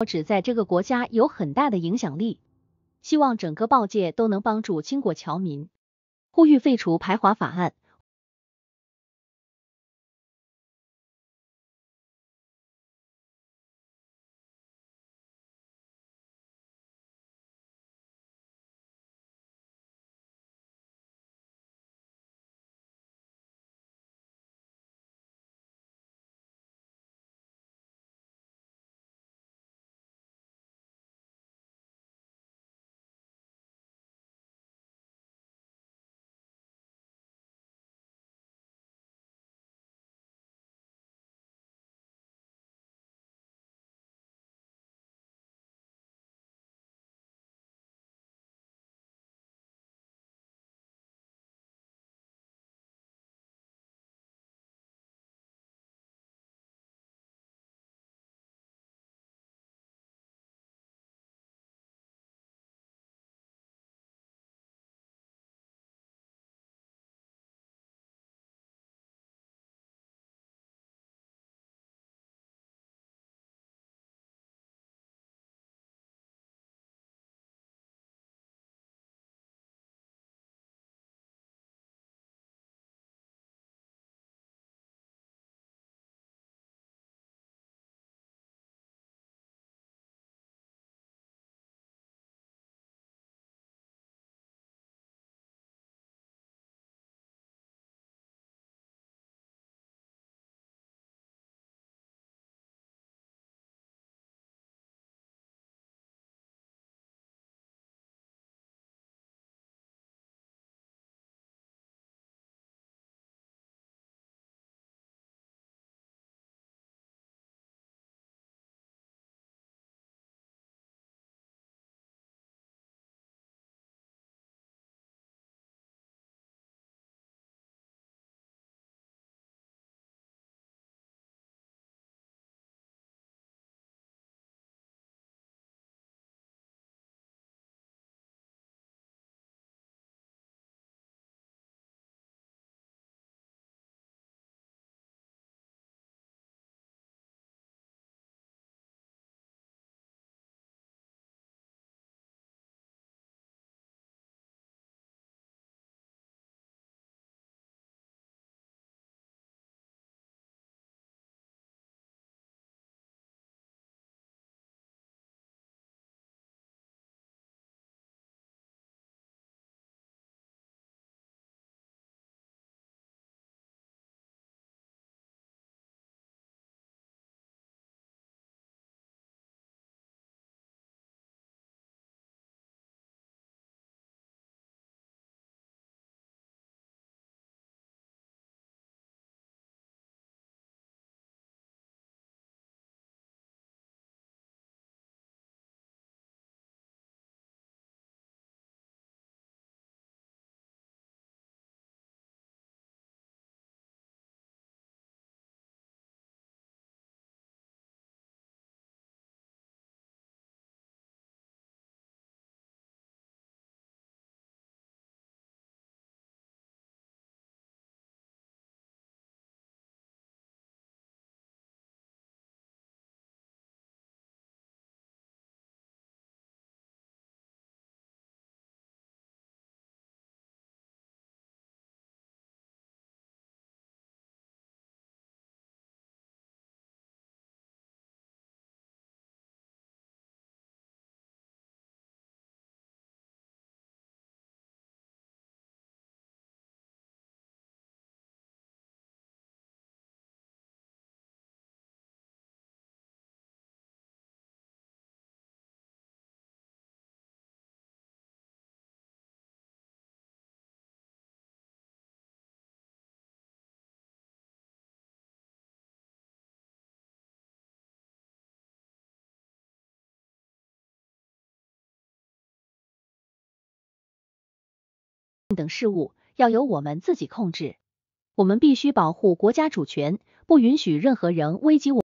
报纸在这个国家有很大的影响力，希望整个报界都能帮助金国侨民，呼吁废除排华法案。等事务要由我们自己控制，我们必须保护国家主权，不允许任何人危及我。